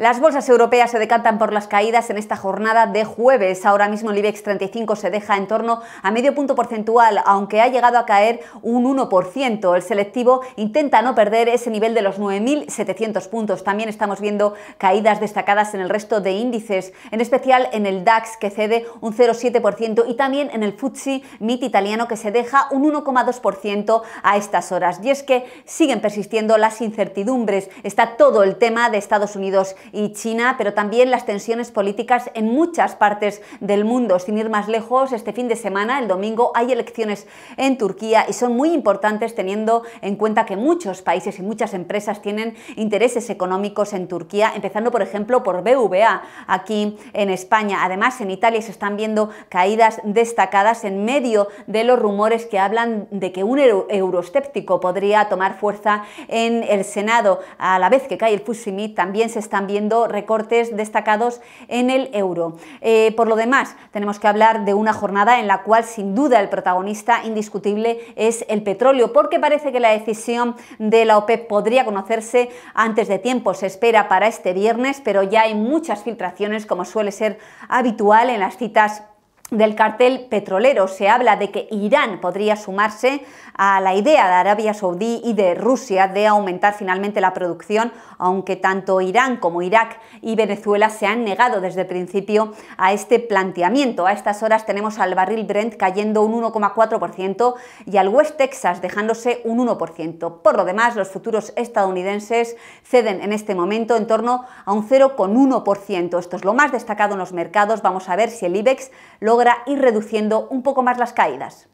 Las bolsas europeas se decantan por las caídas en esta jornada de jueves. Ahora mismo el IBEX 35 se deja en torno a medio punto porcentual, aunque ha llegado a caer un 1%. El selectivo intenta no perder ese nivel de los 9.700 puntos. También estamos viendo caídas destacadas en el resto de índices, en especial en el DAX, que cede un 0,7%, y también en el FTSE MIT italiano, que se deja un 1,2% a estas horas. Y es que siguen persistiendo las incertidumbres. Está todo el tema de Estados Unidos y China, pero también las tensiones políticas en muchas partes del mundo. Sin ir más lejos, este fin de semana, el domingo, hay elecciones en Turquía y son muy importantes teniendo en cuenta que muchos países y muchas empresas tienen intereses económicos en Turquía, empezando por ejemplo por BVA aquí en España. Además, en Italia se están viendo caídas destacadas en medio de los rumores que hablan de que un euroscéptico podría tomar fuerza en el Senado. A la vez que cae el Fusimit, también se están viendo recortes destacados en el euro. Eh, por lo demás, tenemos que hablar de una jornada en la cual sin duda el protagonista indiscutible es el petróleo, porque parece que la decisión de la OPEP podría conocerse antes de tiempo. Se espera para este viernes, pero ya hay muchas filtraciones, como suele ser habitual en las citas del cartel petrolero. Se habla de que Irán podría sumarse a la idea de Arabia Saudí y de Rusia de aumentar finalmente la producción, aunque tanto Irán como Irak y Venezuela se han negado desde el principio a este planteamiento. A estas horas tenemos al barril Brent cayendo un 1,4% y al West Texas dejándose un 1%. Por lo demás, los futuros estadounidenses ceden en este momento en torno a un 0,1%. Esto es lo más destacado en los mercados. Vamos a ver si el IBEX logra y reduciendo un poco más las caídas.